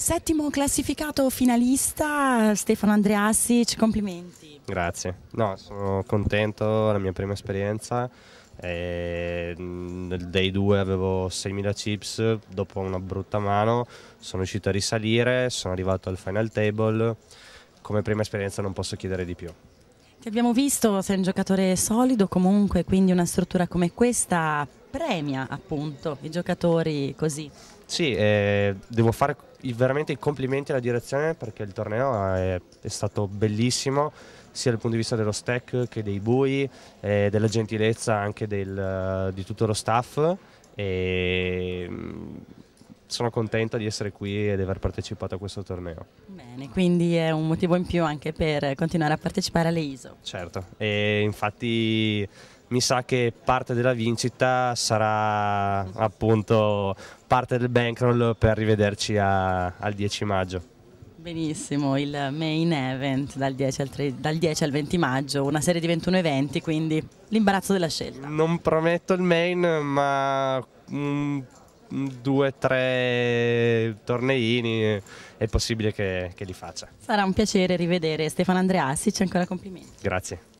Settimo classificato finalista Stefano Andreassi, ci complimenti. Grazie, no, sono contento, è la mia prima esperienza. nel day 2 avevo 6.000 chips, dopo una brutta mano sono riuscito a risalire, sono arrivato al final table, come prima esperienza non posso chiedere di più. Ti abbiamo visto, sei un giocatore solido comunque, quindi una struttura come questa premia appunto i giocatori così sì, eh, devo fare veramente i complimenti alla direzione perché il torneo è, è stato bellissimo sia dal punto di vista dello stack che dei bui, eh, della gentilezza anche del, eh, di tutto lo staff e mm, sono contento di essere qui e di aver partecipato a questo torneo. Bene, quindi è un motivo in più anche per continuare a partecipare alle ISO. Certo, e infatti mi sa che parte della vincita sarà appunto parte del bankroll per rivederci a, al 10 maggio. Benissimo, il main event dal 10, al 3, dal 10 al 20 maggio, una serie di 21 eventi, quindi l'imbarazzo della scelta. Non prometto il main, ma mh, due o tre torneini è possibile che, che li faccia. Sarà un piacere rivedere Stefano Andreassi, ci ancora complimenti. Grazie.